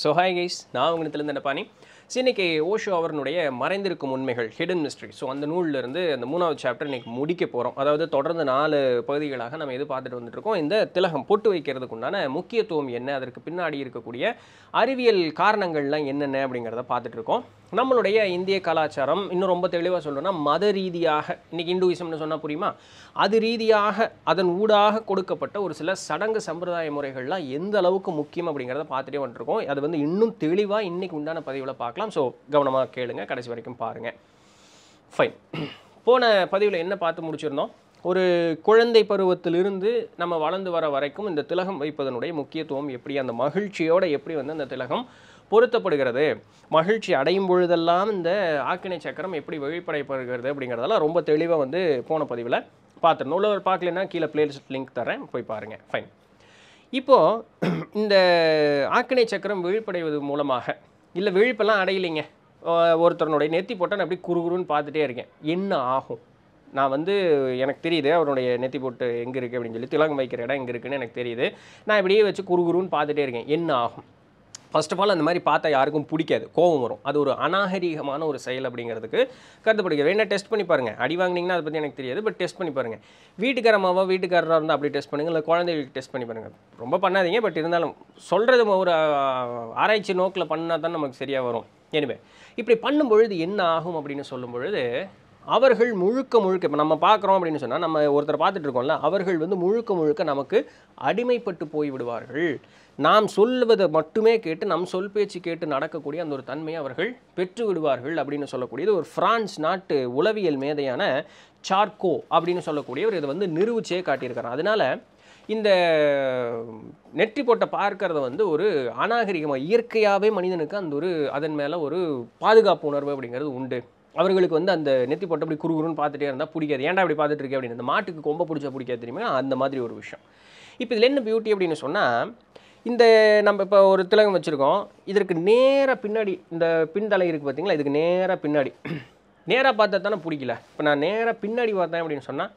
so hi guys நான் உங்களிடத்துலேருந்து என்ன பாணி இன்னைக்கு ஓஷோ அவர்னுடைய மறைந்திருக்கும் உண்மைகள் ஹிடன் மிஸ்ட்ரி ஸோ அந்த நூல்லேருந்து அந்த மூணாவது சாப்டர் இன்றைக்கி முடிக்க போகிறோம் அதாவது தொடர்ந்து நாலு பகுதிகளாக நம்ம எது பார்த்துட்டு வந்துட்டுருக்கோம் இந்த திலகம் போட்டு வைக்கிறதுக்கு உண்டான முக்கியத்துவம் என்ன அதற்கு பின்னாடி இருக்கக்கூடிய அறிவியல் காரணங்கள்லாம் என்னென்ன அப்படிங்கிறத பார்த்துட்ருக்கோம் நம்மளுடைய இந்திய கலாச்சாரம் இன்னும் ரொம்ப தெளிவாக சொல்லணும்னா மத ரீதியாக இன்றைக்கி இந்துவிசம்னு சொன்னால் புரியுமா அது ரீதியாக அதன் ஊடாக கொடுக்கப்பட்ட ஒரு சில சடங்கு சம்பிரதாய முறைகள்லாம் எந்த அளவுக்கு முக்கியம் அப்படிங்கிறத பார்த்துட்டே வந்துருக்கோம் அது வந்து இன்னும் தெளிவாக இன்றைக்கி உண்டான பதிவில் பார்க்கலாம் ஸோ கவனமாக கேளுங்க கடைசி வரைக்கும் பாருங்கள் ஃபைன் போன பதிவில் என்ன பார்த்து முடிச்சிருந்தோம் ஒரு குழந்தை பருவத்திலிருந்து நம்ம வளர்ந்து வர வரைக்கும் இந்த திலகம் வைப்பதனுடைய முக்கியத்துவம் எப்படி அந்த மகிழ்ச்சியோடு எப்படி வந்து அந்த திலகம் பொருத்தப்படுகிறது மகிழ்ச்சி அடையும் பொழுதெல்லாம் இந்த ஆக்கினை சக்கரம் எப்படி வெளிப்படைப்படுகிறது அப்படிங்கிறதெல்லாம் ரொம்ப தெளிவாக வந்து போன பதிவில் பார்த்துருந்தோம் உள்ளவர் பார்க்கலன்னா கீழே பிளேலிஸ்ட் லிங்க் தரேன் போய் பாருங்கள் ஃபைன் இப்போது இந்த ஆக்கினை சக்கரம் விழிப்படைவது மூலமாக இல்லை விழிப்பெல்லாம் அடையலைங்க ஒருத்தருனுடைய நெத்தி போட்டால் நான் அப்படி குறுகுறுன்னு பார்த்துட்டே இருக்கேன் என்ன ஆகும் நான் வந்து எனக்கு தெரியுது அவருடைய நெத்தி போட்டு எங்கே இருக்குது அப்படின்னு சொல்லி திலங்கு வைக்கிற இடம் எங்கே இருக்குதுன்னு எனக்கு தெரியுது நான் இப்படியே வச்சு குறுகுறுன்னு பார்த்துட்டே இருக்கேன் என்ன ஆகும் ஃபர்ஸ்ட் ஆஃப் ஆல் அந்த மாதிரி பார்த்தா யாருக்கும் பிடிக்காது கோவம் வரும் அது ஒரு அநாகரிகமான ஒரு செயல் அப்படிங்கிறதுக்கு கருதப்படுகிறது வேணா டெஸ்ட் பண்ணி பாருங்கள் அடி வாங்கினீங்கன்னா அதை பற்றி எனக்கு தெரியாது பட் டெஸ்ட் பண்ணி பாருங்கள் வீட்டுக்காரமாவோ வீட்டுக்காரராக இருந்தால் அப்படி டெஸ்ட் பண்ணுங்கள் இல்லை குழந்தைகளுக்கு டெஸ்ட் பண்ணி பாருங்கள் ரொம்ப பண்ணாதீங்க பட் இருந்தாலும் சொல்கிறது ஒரு ஆராய்ச்சி நோக்கில் பண்ணால் தான் நமக்கு சரியாக வரும் எனவே இப்படி பண்ணும் பொழுது என்ன ஆகும் அப்படின்னு சொல்லும் பொழுது அவர்கள் முழுக்க முழுக்க இப்போ நம்ம பார்க்குறோம் அப்படின்னு சொன்னால் நம்ம ஒருத்தர் பார்த்துட்டு இருக்கோம்ல அவர்கள் வந்து முழுக்க முழுக்க நமக்கு அடிமைப்பட்டு போய் விடுவார்கள் நாம் சொல்வதை மட்டுமே கேட்டு நம் சொல் பேச்சு கேட்டு நடக்கக்கூடிய அந்த ஒரு தன்மையை அவர்கள் பெற்று விடுவார்கள் அப்படின்னு சொல்லக்கூடியது ஒரு ஃப்ரான்ஸ் நாட்டு உளவியல் மேதையான சார்கோ அப்படின்னு சொல்லக்கூடியவர் இதை வந்து நிரூபிச்சே காட்டியிருக்கார் அதனால் இந்த நெற்றி போட்டை பார்க்கறத வந்து ஒரு அநாகரிகமாக இயற்கையாகவே மனிதனுக்கு அந்த ஒரு அதன் மேலே ஒரு பாதுகாப்பு உணர்வு அப்படிங்கிறது உண்டு அவர்களுக்கு வந்து அந்த நெத்தி போட்ட அப்படி குறுகுறுன்னு பார்த்துட்டே இருந்தால் பிடிக்காது ஏன்டா அப்படி பார்த்துட்டு இருக்கேன் அப்படின்னு அந்த மாட்டுக்கு கொம்ப பிடிச்சா பிடிக்காது தெரியுமா அந்த மாதிரி ஒரு விஷயம் இப்போ இதில் என்ன பியூட்டி அப்படின்னு சொன்னால் இந்த நம்ம இப்போ ஒரு திலகம் வச்சுருக்கோம் இதற்கு நேராக பின்னாடி இந்த பின்தலை இருக்குது பார்த்திங்களா இதுக்கு நேராக பின்னாடி நேராக பார்த்தா தானே பிடிக்கல இப்போ நான் நேராக பின்னாடி பார்த்தேன் அப்படின்னு சொன்னால்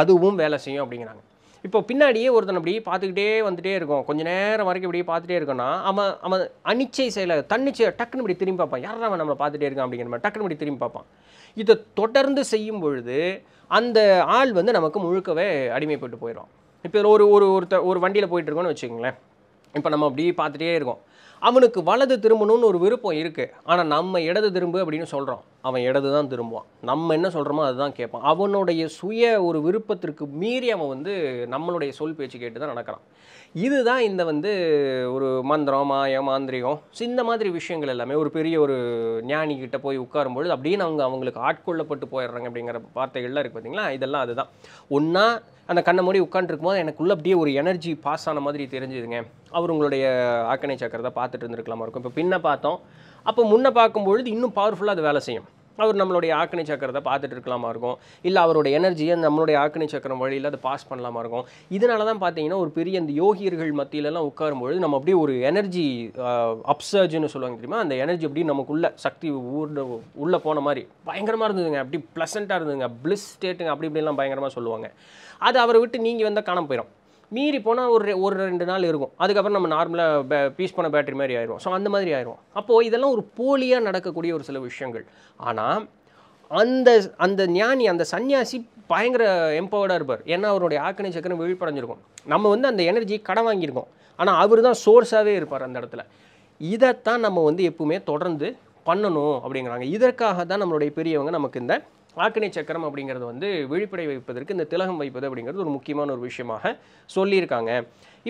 அதுவும் வேலை செய்யும் அப்படிங்கிறாங்க இப்போ பின்னாடியே ஒருத்தன் அப்படி பார்த்துக்கிட்டே வந்துகிட்டே இருக்கும் கொஞ்சம் நேரம் வரைக்கும் இப்படியே பார்த்துட்டே இருக்கோன்னா அவன் அவன் அனிச்சை செயல தன்னிச்சை டக்குன்னு இப்படி திரும்பி பார்ப்பான் யாரும் அவன் நம்மளை பார்த்துட்டே இருக்கான் அப்படிங்கிற மாதிரி டக்குன்னு இப்படி திரும்பி பார்ப்பான் இதை தொடர்ந்து செய்யும் பொழுது அந்த ஆள் வந்து நமக்கு முழுக்கவே அடிமைப்பட்டு போயிடும் இப்போ ஒரு ஒரு ஒருத்த ஒரு வண்டியில் போயிட்டுருக்கோன்னு வச்சுக்கோங்களேன் இப்போ நம்ம அப்படியே பார்த்துட்டே இருக்கோம் அவனுக்கு வலது திரும்பணும்னு ஒரு விருப்பம் இருக்குது ஆனால் நம்ம இடது திரும்பு அப்படின்னு சொல்கிறோம் அவன் இடது தான் திரும்புவான் நம்ம என்ன சொல்கிறோமோ அதுதான் கேட்பான் அவனுடைய சுய ஒரு விருப்பத்திற்கு மீறி அவன் வந்து நம்மளுடைய சொல் பேச்சு கேட்டு தான் நடக்கிறான் இதுதான் இந்த வந்து ஒரு மந்திரம் மாயம் மாந்திரிகம் இந்த மாதிரி விஷயங்கள் எல்லாமே ஒரு பெரிய ஒரு ஞானிக்கிட்ட போய் உட்காரும்பொழுது அப்படின்னு அவங்க அவங்களுக்கு ஆட்கொள்ளப்பட்டு போயிடுறாங்க அப்படிங்கிற வார்த்தைகள்லாம் இருக்குது பார்த்தீங்களா இதெல்லாம் அதுதான் ஒன்றா அந்த கண்ணை மூடி உட்காந்துருக்கும்போது போது எனக்குள்ளே அப்படியே ஒரு எனர்ஜி பாஸ் ஆன மாதிரி தெரிஞ்சுதுங்க அவர் உங்களுடைய ஆக்கணை சக்கரத்தை பார்த்துட்டு இருந்துருக்கலாமா இருக்கும் இப்போ பின்ன பார்த்தோம் அப்போ முன்னே பார்க்கும்பொழுது இன்னும் பவர்ஃபுல்லாக அது வேலை செய்யும் அவர் நம்மளுடைய ஆக்கணி சக்கரத்தை பார்த்துட்டு இருக்கலாமா இருக்கும் இல்லை அவருடைய எனர்ஜியை நம்மளுடைய ஆக்கணி சக்கரம் வழியில் அதை பாஸ் பண்ணலாமா இருக்கும் இதனால தான் பார்த்தீங்கன்னா ஒரு பெரிய அந்த யோகியர்கள் மத்தியிலலாம் உட்காரும்பொழுது நம்ம அப்படியே ஒரு எனர்ஜி அப்சர்ஜ்னு சொல்லுவாங்க தெரியுமா அந்த எனர்ஜி அப்படியே நமக்குள்ள சக்தி ஊர் உள்ளே போன மாதிரி பயங்கரமாக இருந்ததுங்க அப்படி ப்ளசண்ட்டாக இருந்ததுங்க ப்ளிஸ் ஸ்டேட்டுங்க அப்படி இப்படிலாம் பயங்கரமாக சொல்லுவாங்க அது அவரை விட்டு நீங்கள் வந்தால் காணாமல் போயிடும் மீறி போனால் ஒரு ஒரு ரெண்டு நாள் இருக்கும் அதுக்கப்புறம் நம்ம நார்மலாக பே பீஸ் பண்ண பேட்டரி மாதிரி ஆயிடும் ஸோ அந்த மாதிரி ஆயிரும் அப்போது இதெல்லாம் ஒரு போலியாக நடக்கக்கூடிய ஒரு சில விஷயங்கள் ஆனால் அந்த அந்த ஞானி அந்த சன்னியாசி பயங்கர எம்பவர்டாக இருப்பார் ஏன்னா அவருடைய ஆக்கணி சக்கரம் விழிப்படைஞ்சிருக்கும் நம்ம வந்து அந்த எனர்ஜி கடன் வாங்கியிருக்கோம் ஆனால் அவர் தான் சோர்ஸாகவே இருப்பார் அந்த இடத்துல இதைத்தான் நம்ம வந்து எப்பவுமே தொடர்ந்து பண்ணணும் அப்படிங்கிறாங்க இதற்காக தான் நம்மளுடைய பெரியவங்க நமக்கு இந்த ஆக்கினை சக்கரம் அப்படிங்கிறது வந்து விழிப்படை வைப்பதற்கு இந்த திலகம் வைப்பது அப்படிங்கிறது ஒரு முக்கியமான ஒரு விஷயமாக சொல்லியிருக்காங்க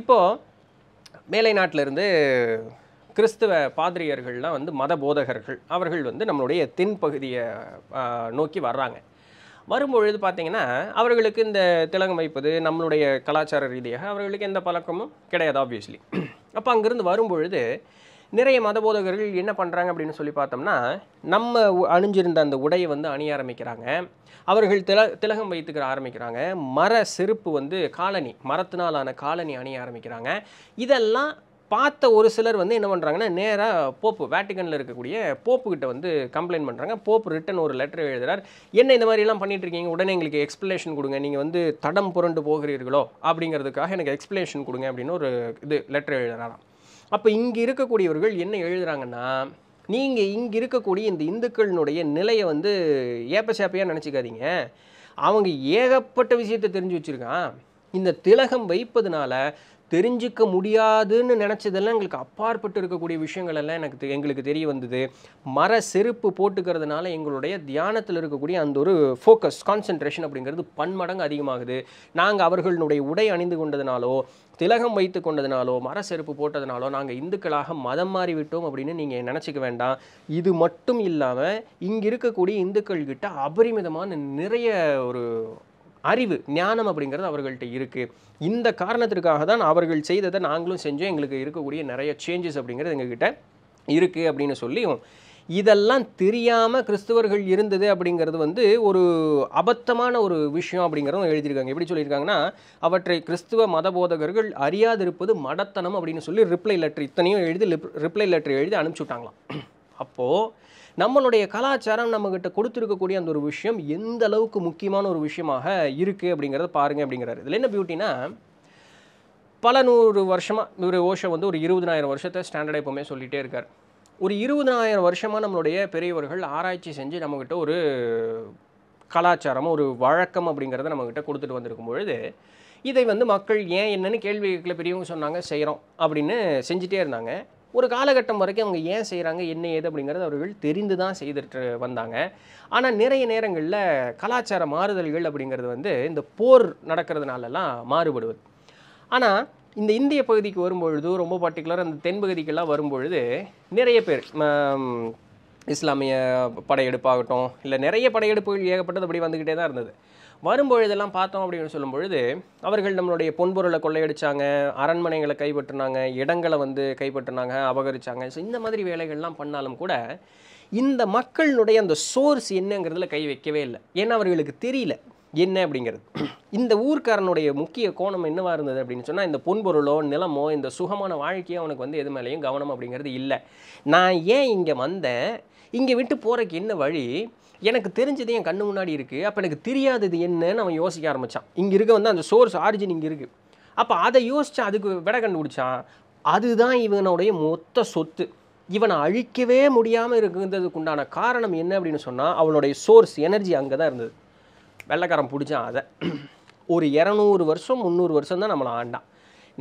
இப்போது மேலை நாட்டிலிருந்து கிறிஸ்துவ பாதிரியர்கள்லாம் வந்து மத போதகர்கள் அவர்கள் வந்து நம்மளுடைய தென்பகுதியை நோக்கி வர்றாங்க வரும்பொழுது பார்த்திங்கன்னா அவர்களுக்கு இந்த திலகம் வைப்பது நம்மளுடைய கலாச்சார ரீதியாக அவர்களுக்கு எந்த பழக்கமும் கிடையாது ஆப்வியஸ்லி அப்போ அங்கேருந்து வரும்பொழுது நிறைய மதபோதகர்கள் என்ன பண்ணுறாங்க அப்படின்னு சொல்லி பார்த்தோம்னா நம்ம அணிஞ்சிருந்த அந்த உடையை வந்து அணிய ஆரம்பிக்கிறாங்க அவர்கள் தில திலகம் வைத்துக்கிற ஆரம்பிக்கிறாங்க மர செருப்பு வந்து காலனி மரத்தினாலான காலனி அணிய ஆரம்பிக்கிறாங்க இதெல்லாம் பார்த்த ஒரு சிலர் வந்து என்ன பண்ணுறாங்கன்னா நேராக போப்பு வேட்டிகனில் இருக்கக்கூடிய போப்புக்கிட்ட வந்து கம்ப்ளைண்ட் பண்ணுறாங்க போப்பு ரிட்டன் ஒரு லெட்டர் எழுதுகிறார் என்ன இந்த மாதிரிலாம் இருக்கீங்க உடனே எங்களுக்கு எக்ஸ்ப்ளனேஷன் கொடுங்க நீங்கள் வந்து தடம் புரண்டு போகிறீர்களோ அப்படிங்கிறதுக்காக எனக்கு எக்ஸ்ப்ளனேஷன் கொடுங்க அப்படின்னு ஒரு இது லெட்டர் எழுதுகிறாராம் அப்போ இங்கே இருக்கக்கூடியவர்கள் என்ன எழுதுகிறாங்கன்னா நீங்கள் இங்கே இருக்கக்கூடிய இந்த இந்துக்களினுடைய நிலையை வந்து சேப்பையாக நினச்சிக்காதீங்க அவங்க ஏகப்பட்ட விஷயத்தை தெரிஞ்சு வச்சுருக்கான் இந்த திலகம் வைப்பதனால தெரிஞ்சிக்க முடியாதுன்னு நினச்சதெல்லாம் எங்களுக்கு அப்பாற்பட்டு இருக்கக்கூடிய விஷயங்கள் எல்லாம் எனக்கு எங்களுக்கு தெரிய வந்தது மர செருப்பு போட்டுக்கிறதுனால எங்களுடைய தியானத்தில் இருக்கக்கூடிய அந்த ஒரு ஃபோக்கஸ் கான்சன்ட்ரேஷன் அப்படிங்கிறது பன்மடங்கு அதிகமாகுது நாங்கள் அவர்களுடைய உடை அணிந்து கொண்டதுனாலோ திலகம் வைத்து கொண்டதுனாலோ மர செருப்பு போட்டதுனாலோ நாங்கள் இந்துக்களாக மதம் மாறிவிட்டோம் அப்படின்னு நீங்கள் நினச்சிக்க வேண்டாம் இது மட்டும் இல்லாமல் இங்கே இருக்கக்கூடிய இந்துக்கள் கிட்ட அபரிமிதமான நிறைய ஒரு அறிவு ஞானம் அப்படிங்கிறது அவர்கள்ட்ட இருக்குது இந்த காரணத்திற்காக தான் அவர்கள் செய்ததை நாங்களும் செஞ்சோம் எங்களுக்கு இருக்கக்கூடிய நிறைய சேஞ்சஸ் அப்படிங்கிறது எங்ககிட்ட இருக்குது அப்படின்னு சொல்லியும் இதெல்லாம் தெரியாமல் கிறிஸ்தவர்கள் இருந்தது அப்படிங்கிறது வந்து ஒரு அபத்தமான ஒரு விஷயம் அப்படிங்கிறத எழுதியிருக்காங்க எப்படி சொல்லியிருக்காங்கன்னா அவற்றை கிறிஸ்துவ மதபோதகர்கள் அறியாதிருப்பது மடத்தனம் அப்படின்னு சொல்லி ரிப்ளை லெட்டர் இத்தனையும் எழுதி ரிப்ளை லெட்டர் எழுதி விட்டாங்களாம் அப்போது நம்மளுடைய கலாச்சாரம் நம்மக்கிட்ட கொடுத்துருக்கக்கூடிய அந்த ஒரு விஷயம் எந்த அளவுக்கு முக்கியமான ஒரு விஷயமாக இருக்குது அப்படிங்கிறத பாருங்கள் அப்படிங்கிறாரு இதில் என்ன பியூட்டினா பல நூறு வருஷமாக இவர் ஓஷம் வந்து ஒரு இருபதினாயிரம் வருஷத்தை ஸ்டாண்டர்டாக எப்போவுமே சொல்லிகிட்டே இருக்கார் ஒரு இருபதனாயிரம் வருஷமாக நம்மளுடைய பெரியவர்கள் ஆராய்ச்சி செஞ்சு நம்மக்கிட்ட ஒரு கலாச்சாரம் ஒரு வழக்கம் அப்படிங்கிறத நம்மக்கிட்ட கொடுத்துட்டு வந்திருக்கும் பொழுது இதை வந்து மக்கள் ஏன் என்னென்னு கேள்வி கேட்கல பெரியவங்க சொன்னாங்க செய்கிறோம் அப்படின்னு செஞ்சுட்டே இருந்தாங்க ஒரு காலகட்டம் வரைக்கும் அவங்க ஏன் செய்கிறாங்க என்ன ஏது அப்படிங்கிறது அவர்கள் தெரிந்து தான் செய்துட்டு வந்தாங்க ஆனால் நிறைய நேரங்களில் கலாச்சார மாறுதல்கள் அப்படிங்கிறது வந்து இந்த போர் நடக்கிறதுனாலலாம் மாறுபடுவது ஆனால் இந்த இந்திய பகுதிக்கு வரும்பொழுது ரொம்ப பர்டிகுலராக அந்த தென்பகுதிக்கெல்லாம் வரும்பொழுது நிறைய பேர் இஸ்லாமிய படையெடுப்பாகட்டும் இல்லை நிறைய படையெடுப்புகள் ஏகப்பட்டது அப்படி வந்துக்கிட்டே தான் இருந்தது வரும்பொழுதெல்லாம் பார்த்தோம் அப்படின்னு சொல்லும்பொழுது அவர்கள் நம்மளுடைய பொன்பொருளை கொள்ளையடித்தாங்க அரண்மனைகளை கைப்பற்றினாங்க இடங்களை வந்து கைப்பற்றினாங்க அபகரித்தாங்க ஸோ இந்த மாதிரி வேலைகள்லாம் பண்ணாலும் கூட இந்த மக்களினுடைய அந்த சோர்ஸ் என்னங்கிறதுல கை வைக்கவே இல்லை ஏன்னா அவர்களுக்கு தெரியல என்ன அப்படிங்கிறது இந்த ஊர்க்காரனுடைய முக்கிய கோணம் என்னவாக இருந்தது அப்படின்னு சொன்னால் இந்த பொன்பொருளோ நிலமோ இந்த சுகமான வாழ்க்கையோ அவனுக்கு வந்து எது மேலேயும் கவனம் அப்படிங்கிறது இல்லை நான் ஏன் இங்கே வந்தேன் இங்கே விட்டு போகிறக்கு என்ன வழி எனக்கு தெரிஞ்சது என் கண்ணு முன்னாடி இருக்குது அப்போ எனக்கு தெரியாதது என்னன்னு அவன் யோசிக்க ஆரம்பித்தான் இங்கே இருக்க வந்து அந்த சோர்ஸ் ஆரிஜின் இங்கே இருக்குது அப்போ அதை யோசித்தான் அதுக்கு விட கண்டுபிடிச்சான் அதுதான் இவனுடைய மொத்த சொத்து இவனை அழிக்கவே முடியாமல் இருந்ததுக்கு உண்டான காரணம் என்ன அப்படின்னு சொன்னால் அவனுடைய சோர்ஸ் எனர்ஜி அங்கே தான் இருந்தது வெள்ளைக்காரன் பிடிச்சான் அதை ஒரு இரநூறு வருஷம் முந்நூறு வருஷம் தான் நம்மளை ஆண்டான்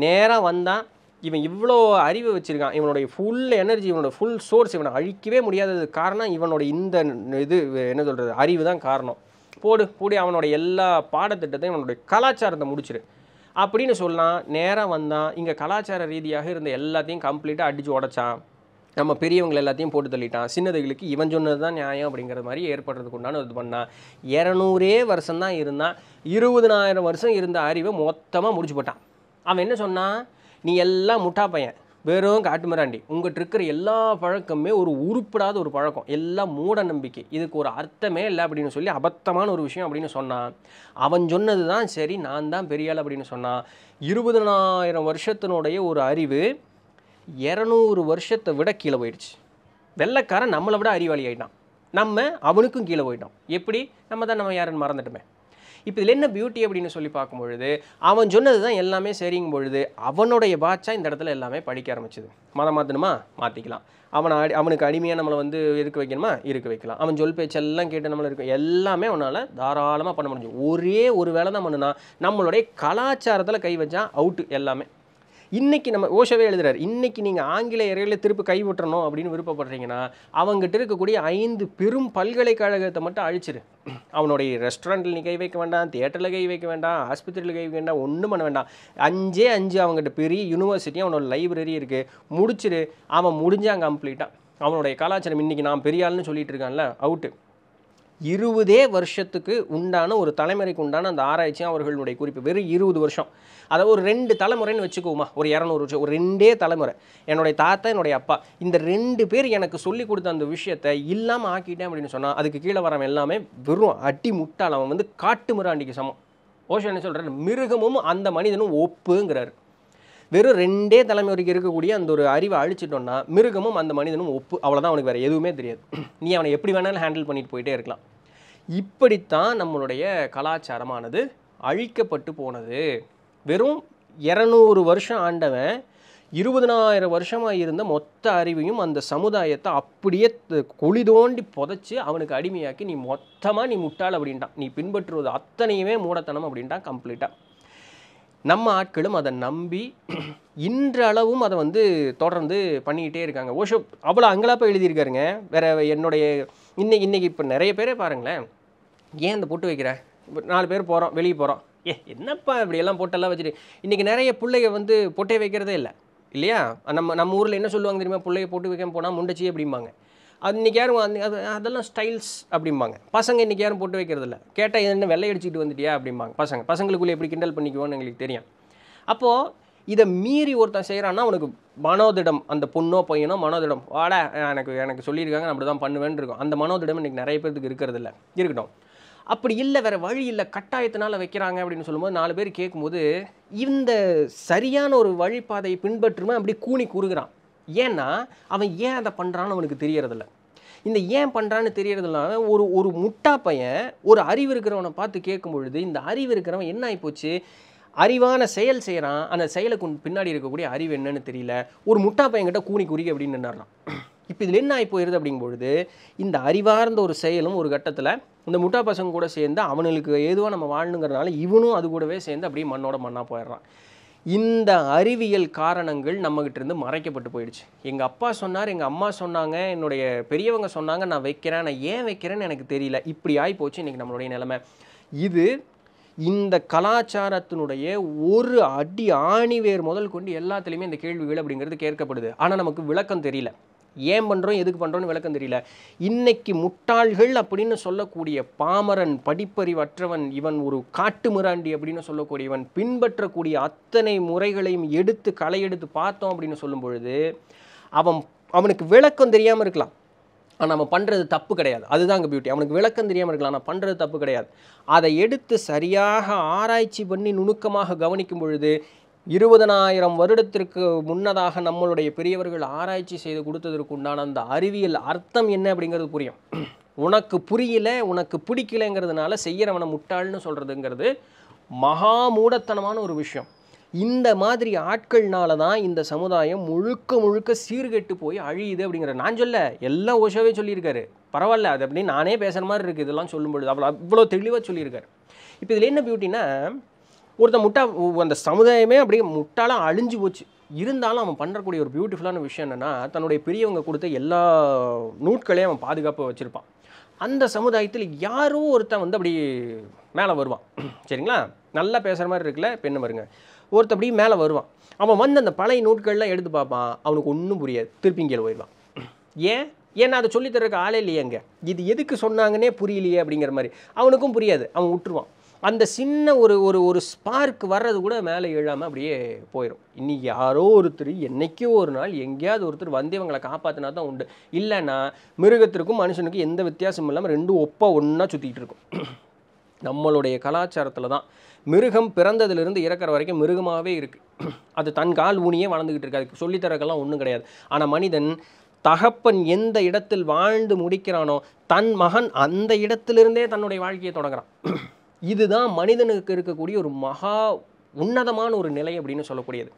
நேராக வந்தான் இவன் இவ்வளோ அறிவு வச்சுருக்கான் இவனுடைய ஃபுல் எனர்ஜி இவனோட ஃபுல் சோர்ஸ் இவனை அழிக்கவே முடியாதது காரணம் இவனோட இந்த இது என்ன சொல்கிறது அறிவு தான் காரணம் போடு போடி அவனுடைய எல்லா பாடத்திட்டத்தையும் இவனுடைய கலாச்சாரத்தை முடிச்சிரு அப்படின்னு சொல்லலாம் நேராக வந்தான் இங்கே கலாச்சார ரீதியாக இருந்த எல்லாத்தையும் கம்ப்ளீட்டாக அடித்து உடச்சான் நம்ம பெரியவங்களை எல்லாத்தையும் போட்டு தள்ளிட்டான் சின்னதுகளுக்கு இவன் சொன்னது தான் நியாயம் அப்படிங்கிற மாதிரி ஏற்படுறதுக்கு உண்டான இது பண்ணான் இரநூறே வருஷம் தான் இருந்தான் இருபதுனாயிரம் வருஷம் இருந்த அறிவை மொத்தமாக முடிச்சு போட்டான் அவன் என்ன சொன்னான் நீ எல்லாம் முட்டா பையன் வெறும் காட்டுமிராண்டி உங்கள்கிட்ட இருக்கிற எல்லா பழக்கமே ஒரு உருப்படாத ஒரு பழக்கம் எல்லாம் மூட நம்பிக்கை இதுக்கு ஒரு அர்த்தமே இல்லை அப்படின்னு சொல்லி அபத்தமான ஒரு விஷயம் அப்படின்னு சொன்னான் அவன் சொன்னது தான் சரி நான் தான் பெரியாள் அப்படின்னு சொன்னான் இருபதனாயிரம் வருஷத்தினுடைய ஒரு அறிவு இரநூறு வருஷத்தை விட கீழே போயிடுச்சு வெள்ளைக்காரன் நம்மளை விட அறிவாளி ஆகிட்டான் நம்ம அவனுக்கும் கீழே போயிட்டோம் எப்படி நம்ம தான் நம்ம யாருன்னு மறந்துட்டுமே இப்போ இதில் என்ன பியூட்டி அப்படின்னு சொல்லி பார்க்கும் பொழுது அவன் சொன்னது தான் எல்லாமே சரிங்கும் பொழுது அவனுடைய பாட்சா இந்த இடத்துல எல்லாமே படிக்க ஆரம்பிச்சிது மதம் மாற்றணுமா மாற்றிக்கலாம் அவனை அடி அவனுக்கு அடிமையாக நம்மளை வந்து இருக்க வைக்கணுமா இருக்க வைக்கலாம் அவன் சொல் பேச்செல்லாம் கேட்டு நம்மளை இருக்கும் எல்லாமே அவனால் தாராளமாக பண்ண முடிஞ்சு ஒரே ஒரு வேலை தான் பண்ணுனா நம்மளுடைய கலாச்சாரத்தில் கை வச்சா அவுட்டு எல்லாமே இன்றைக்கி நம்ம ஓஷவே எழுதுறாரு இன்றைக்கி நீங்கள் இறையில் திருப்பி கைவிட்டணும் அப்படின்னு விருப்பப்படுறீங்கன்னா அவங்ககிட்ட இருக்கக்கூடிய ஐந்து பெரும் பல்கலைக்கழகத்தை மட்டும் அழிச்சிரு அவனுடைய ரெஸ்டாரண்ட்டில் நீ கை வைக்க வேண்டாம் தியேட்டரில் கை வைக்க வேண்டாம் ஆஸ்பத்திரியில் கை வைக்க வேண்டாம் ஒன்றும் பண்ண வேண்டாம் அஞ்சே அஞ்சு அவங்ககிட்ட பெரிய யூனிவர்சிட்டி அவனோட லைப்ரரி இருக்குது முடிச்சிரு அவன் முடிஞ்சான் கம்ப்ளீட்டாக அவனுடைய கலாச்சாரம் இன்றைக்கி நான் பெரியாள்னு சொல்லிட்டு இருக்கான்ல அவுட்டு இருபதே வருஷத்துக்கு உண்டான ஒரு தலைமுறைக்கு உண்டான அந்த ஆராய்ச்சியும் அவர்களுடைய குறிப்பு வெறும் இருபது வருஷம் அதாவது ஒரு ரெண்டு தலைமுறைன்னு வச்சுக்கோமா ஒரு இரநூறு வருஷம் ஒரு ரெண்டே தலைமுறை என்னுடைய தாத்தா என்னுடைய அப்பா இந்த ரெண்டு பேர் எனக்கு சொல்லி கொடுத்த அந்த விஷயத்தை இல்லாமல் ஆக்கிட்டேன் அப்படின்னு சொன்னால் அதுக்கு கீழே வரவன் எல்லாமே வெறும் அட்டி முட்டால் அவன் வந்து காட்டு மிராண்டிக்கு சமம் ஓஷன் என்ன சொல்கிறார் மிருகமும் அந்த மனிதனும் ஒப்புங்கிறாரு வெறும் ரெண்டே தலைமை வரைக்கும் இருக்கக்கூடிய அந்த ஒரு அறிவை அழிச்சிட்டோன்னா மிருகமும் அந்த மனிதனும் ஒப்பு அவ்வளோதான் அவனுக்கு வேறு எதுவுமே தெரியாது நீ அவனை எப்படி வேணாலும் ஹேண்டில் பண்ணிட்டு போயிட்டே இருக்கலாம் இப்படித்தான் நம்மளுடைய கலாச்சாரமானது அழிக்கப்பட்டு போனது வெறும் இரநூறு வருஷம் ஆண்டவன் இருபதனாயிரம் வருஷமாக இருந்த மொத்த அறிவையும் அந்த சமுதாயத்தை அப்படியே குழி தோண்டி புதைச்சி அவனுக்கு அடிமையாக்கி நீ மொத்தமாக நீ முட்டாள் அப்படின்ட்டான் நீ பின்பற்றுவது அத்தனையுமே மூடத்தனம் அப்படின்ட்டான் கம்ப்ளீட்டாக நம்ம ஆட்களும் அதை நம்பி இன்றளவும் அதை வந்து தொடர்ந்து பண்ணிக்கிட்டே இருக்காங்க ஓஷோ அவ்வளோ அங்கலாப்பாக எழுதியிருக்காருங்க வேறு என்னுடைய இன்னைக்கு இன்றைக்கி இப்போ நிறைய பேரே பாருங்களேன் ஏன் இந்த போட்டு வைக்கிற இப்போ நாலு பேர் போகிறோம் வெளியே போகிறோம் ஏ என்னப்பா இப்படியெல்லாம் போட்டெல்லாம் வச்சுட்டு இன்றைக்கி நிறைய பிள்ளைய வந்து பொட்டே வைக்கிறதே இல்லை இல்லையா நம்ம நம்ம ஊரில் என்ன சொல்லுவாங்க தெரியுமா பிள்ளைய போட்டு வைக்காமல் போனால் முண்டச்சி அப்படிம்பாங்க இன்றைக்கி யாரும் அது அதெல்லாம் ஸ்டைல்ஸ் அப்படிம்பாங்க பசங்க இன்றைக்கி யாரும் போட்டு வைக்கிறதில்ல கேட்டால் என்ன வெள்ளை அடிச்சுட்டு வந்துட்டியா அப்படிம்பாங்க பசங்க பசங்களுக்குள்ளே எப்படி கிண்டல் பண்ணிக்குவோன்னு எங்களுக்கு தெரியும் அப்போது இதை மீறி ஒருத்தன் செய்கிறான்னா அவனுக்கு மனோதிடம் அந்த பொண்ணோ பையனோ மனோதிடம் வாடா எனக்கு எனக்கு சொல்லியிருக்காங்க அப்படி தான் பண்ணுவேன்னு இருக்கும் அந்த மனோதிடம் இன்றைக்கி நிறைய பேருக்கு இருக்கிறது இல்லை இருக்கட்டும் அப்படி இல்லை வேறு வழி இல்லை கட்டாயத்தினால் வைக்கிறாங்க அப்படின்னு சொல்லும்போது நாலு பேர் கேட்கும்போது இந்த சரியான ஒரு வழிபாதையை பின்பற்றுமே அப்படி கூணி கூறுகிறான் ஏன்னா அவன் ஏன் அதை பண்ணுறான்னு அவனுக்கு தெரியறதில்ல இந்த ஏன் பண்ணுறான்னு தெரியறதுனால ஒரு ஒரு முட்டா பையன் ஒரு அறிவு இருக்கிறவனை பார்த்து கேட்கும் பொழுது இந்த அறிவு இருக்கிறவன் என்ன ஆகிப்போச்சு அறிவான செயல் செய்கிறான் அந்த செயலுக்கு பின்னாடி இருக்கக்கூடிய அறிவு என்னன்னு தெரியல ஒரு முட்டா பையன்கிட்ட கூனி குறி அப்படின்னு நின்றுறான் இப்போ இதில் என்ன ஆகி போயிடுது அப்படிங்கும் பொழுது இந்த அறிவார்ந்த ஒரு செயலும் ஒரு கட்டத்தில் இந்த முட்டா பசங்க கூட சேர்ந்து அவனுக்கு ஏதுவாக நம்ம வாழணுங்கிறனால இவனும் அது கூடவே சேர்ந்து அப்படியே மண்ணோட மண்ணாக போயிடுறான் இந்த அறிவியல் காரணங்கள் நம்மகிட்ட இருந்து மறைக்கப்பட்டு போயிடுச்சு எங்கள் அப்பா சொன்னார் எங்கள் அம்மா சொன்னாங்க என்னுடைய பெரியவங்க சொன்னாங்க நான் வைக்கிறேன் நான் ஏன் வைக்கிறேன்னு எனக்கு தெரியல இப்படி ஆகி போச்சு இன்றைக்கி நம்மளுடைய நிலமை இது இந்த கலாச்சாரத்தினுடைய ஒரு அடி ஆணிவேர் முதல் கொண்டு எல்லாத்துலேயுமே இந்த கேள்விகள் அப்படிங்கிறது கேட்கப்படுது ஆனால் நமக்கு விளக்கம் தெரியல ஏன் பண்ணுறோம் எதுக்கு பண்ணுறோன்னு விளக்கம் தெரியல இன்னைக்கு முட்டாள்கள் அப்படின்னு சொல்லக்கூடிய பாமரன் படிப்பறிவற்றவன் இவன் ஒரு காட்டு மிராண்டி அப்படின்னு சொல்லக்கூடியவன் பின்பற்றக்கூடிய அத்தனை முறைகளையும் எடுத்து களை எடுத்து பார்த்தோம் அப்படின்னு சொல்லும் பொழுது அவன் அவனுக்கு விளக்கம் தெரியாமல் இருக்கலாம் ஆனால் அவன் பண்ணுறது தப்பு கிடையாது அதுதான் அங்கே பியூட்டி அவனுக்கு விளக்கம் தெரியாமல் இருக்கலாம் ஆனால் பண்ணுறது தப்பு கிடையாது அதை எடுத்து சரியாக ஆராய்ச்சி பண்ணி நுணுக்கமாக கவனிக்கும் பொழுது இருபதனாயிரம் வருடத்திற்கு முன்னதாக நம்மளுடைய பெரியவர்கள் ஆராய்ச்சி செய்து கொடுத்ததற்கு உண்டான அந்த அறிவியல் அர்த்தம் என்ன அப்படிங்கிறது புரியும் உனக்கு புரியல உனக்கு பிடிக்கலைங்கிறதுனால செய்கிறவனை முட்டாள்னு சொல்கிறதுங்கிறது மகா மூடத்தனமான ஒரு விஷயம் இந்த மாதிரி ஆட்கள்னால தான் இந்த சமுதாயம் முழுக்க முழுக்க சீர்கெட்டு போய் அழியுது அப்படிங்கிற நான் சொல்ல எல்லாம் ஓஷாவே சொல்லியிருக்காரு பரவாயில்ல அது அப்படின்னு நானே பேசுகிற மாதிரி இருக்குது இதெல்லாம் சொல்லும் பொழுது அவ்வளோ அவ்வளோ தெளிவாக சொல்லியிருக்காரு இப்போ இதில் என்ன பியூட்டின்னா ஒருத்தன் முட்டா அந்த சமுதாயமே அப்படியே முட்டாலாம் அழிஞ்சு போச்சு இருந்தாலும் அவன் பண்ணுறக்கூடிய ஒரு பியூட்டிஃபுல்லான விஷயம் என்னென்னா தன்னுடைய பெரியவங்க கொடுத்த எல்லா நூட்களையும் அவன் பாதுகாப்பாக வச்சுருப்பான் அந்த சமுதாயத்தில் யாரோ ஒருத்தன் வந்து அப்படி மேலே வருவான் சரிங்களா நல்லா பேசுகிற மாதிரி இருக்குல்ல பெண்ணு பாருங்க ஒருத்த அப்படி மேலே வருவான் அவன் வந்து அந்த பழைய நூட்கள்லாம் எடுத்து பார்ப்பான் அவனுக்கு ஒன்றும் புரியாது திருப்பி போயிடுவான் ஏன் ஏன்னா அதை சொல்லித்தரக்கு ஆளே இல்லையே அங்கே இது எதுக்கு சொன்னாங்கன்னே புரியலையே அப்படிங்கிற மாதிரி அவனுக்கும் புரியாது அவன் விட்டுருவான் அந்த சின்ன ஒரு ஒரு ஒரு ஸ்பார்க் வர்றது கூட மேலே எழாமல் அப்படியே போயிடும் இன்றைக்கி யாரோ ஒருத்தர் என்றைக்கோ ஒரு நாள் எங்கேயாவது ஒருத்தர் வந்து இவங்களை காப்பாற்றினா தான் உண்டு இல்லைன்னா மிருகத்திற்கும் மனுஷனுக்கும் எந்த வித்தியாசமும் இல்லாமல் ரெண்டும் ஒப்பாக ஒன்றா சுற்றிக்கிட்டு இருக்கும் நம்மளுடைய கலாச்சாரத்தில் தான் மிருகம் பிறந்ததுலேருந்து இறக்குற வரைக்கும் மிருகமாகவே இருக்குது அது தன் கால் ஊனியே வளர்ந்துக்கிட்டு இருக்குது அதுக்கு சொல்லித்தரக்கெல்லாம் ஒன்றும் கிடையாது ஆனால் மனிதன் தகப்பன் எந்த இடத்தில் வாழ்ந்து முடிக்கிறானோ தன் மகன் அந்த இடத்திலிருந்தே தன்னுடைய வாழ்க்கையை தொடங்குறான் இதுதான் மனிதனுக்கு இருக்கக்கூடிய ஒரு மகா உன்னதமான ஒரு நிலை அப்படின்னு சொல்லக்கூடியது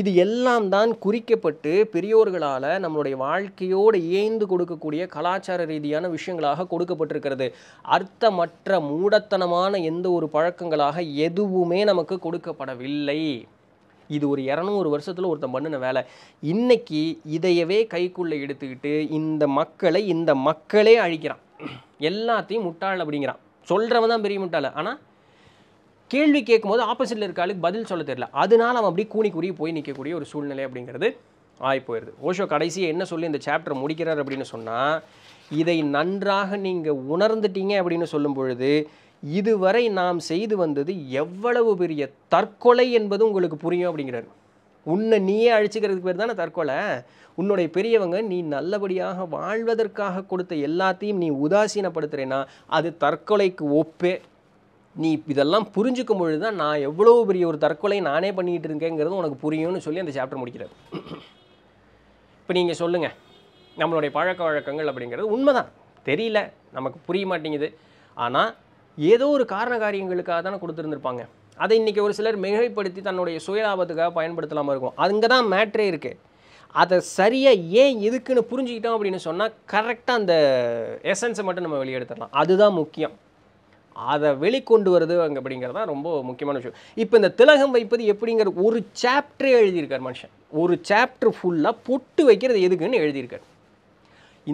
இது எல்லாம் தான் குறிக்கப்பட்டு பெரியோர்களால் நம்மளுடைய வாழ்க்கையோடு ஏய்ந்து கொடுக்கக்கூடிய கலாச்சார ரீதியான விஷயங்களாக கொடுக்கப்பட்டிருக்கிறது அர்த்தமற்ற மூடத்தனமான எந்த ஒரு பழக்கங்களாக எதுவுமே நமக்கு கொடுக்கப்படவில்லை இது ஒரு இரநூறு வருஷத்தில் ஒருத்தன் பண்ணின வேலை இன்னைக்கு இதையவே கைக்குள்ளே எடுத்துக்கிட்டு இந்த மக்களை இந்த மக்களே அழிக்கிறான் எல்லாத்தையும் முட்டாள் அப்படிங்கிறான் சொல்கிறவன் தான் பெரிய முட்டாள் ஆனால் கேள்வி கேட்கும் போது ஆப்போசிட்டில் இருக்க ஆளுக்கு பதில் சொல்ல தெரியல அதனால் அவன் அப்படி கூணி கூறி போய் நிற்கக்கூடிய ஒரு சூழ்நிலை அப்படிங்கிறது ஆகி போயிடுது ஓஷோ கடைசியை என்ன சொல்லி இந்த சாப்டர் முடிக்கிறார் அப்படின்னு சொன்னால் இதை நன்றாக நீங்கள் உணர்ந்துட்டீங்க அப்படின்னு சொல்லும் பொழுது இதுவரை நாம் செய்து வந்தது எவ்வளவு பெரிய தற்கொலை என்பது உங்களுக்கு புரியும் அப்படிங்கிறார் உன்னை நீயே அழிச்சிக்கிறதுக்கு பேர் தானே தற்கொலை உன்னுடைய பெரியவங்க நீ நல்லபடியாக வாழ்வதற்காக கொடுத்த எல்லாத்தையும் நீ உதாசீனப்படுத்துகிறேன்னா அது தற்கொலைக்கு ஒப்பே நீ இதெல்லாம் புரிஞ்சுக்கும் பொழுது தான் நான் எவ்வளோ பெரிய ஒரு தற்கொலை நானே பண்ணிகிட்டு இருக்கேங்கிறது உனக்கு புரியும்னு சொல்லி அந்த சாப்டர் முடிக்கிறது இப்போ நீங்கள் சொல்லுங்கள் நம்மளுடைய பழக்க வழக்கங்கள் அப்படிங்கிறது உண்மைதான் தெரியல நமக்கு புரிய மாட்டேங்குது ஆனால் ஏதோ ஒரு காரண காரியங்களுக்காக தானே கொடுத்துருந்துருப்பாங்க அதை இன்றைக்கி ஒரு சிலர் மிகைப்படுத்தி தன்னுடைய சுயலாபத்துக்காக பயன்படுத்தலாமல் இருக்கும் அங்கே தான் மேட்ரே இருக்குது அதை சரியாக ஏன் எதுக்குன்னு புரிஞ்சுக்கிட்டோம் அப்படின்னு சொன்னால் கரெக்டாக அந்த எசன்ஸை மட்டும் நம்ம வெளியெடுத்துடலாம் அதுதான் முக்கியம் அதை வெளிக்கொண்டு வருது அங்கே அப்படிங்கிறது தான் ரொம்ப முக்கியமான விஷயம் இப்போ இந்த திலகம் வைப்பது எப்படிங்கிற ஒரு சாப்டரே எழுதியிருக்கார் மனுஷன் ஒரு சாப்டர் ஃபுல்லாக பொட்டு வைக்கிறது எதுக்குன்னு எழுதியிருக்கார்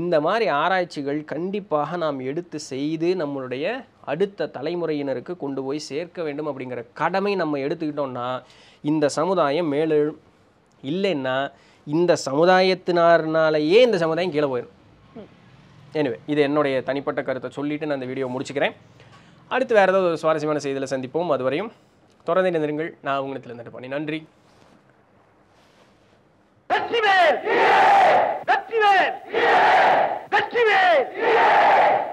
இந்த மாதிரி ஆராய்ச்சிகள் கண்டிப்பாக நாம் எடுத்து செய்து நம்மளுடைய அடுத்த தலைமுறையினருக்கு கொண்டு போய் சேர்க்க வேண்டும் அப்படிங்கிற கடமை நம்ம எடுத்துக்கிட்டோம்னா இந்த சமுதாயம் மேலே இல்லைன்னா இந்த சமுதாயத்தினார்னாலேயே இந்த சமுதாயம் கீழே போயிடும் எனவே இது என்னுடைய தனிப்பட்ட கருத்தை சொல்லிவிட்டு நான் இந்த வீடியோ முடிச்சுக்கிறேன் அடுத்து வேறு ஏதாவது ஒரு சுவாரஸ்யமான செய்தியில் சந்திப்போம் அதுவரையும் தொடர்ந்து நிறுங்கள் நான் உங்களுக்கு இருந்துட்டு பண்ணி நன்றி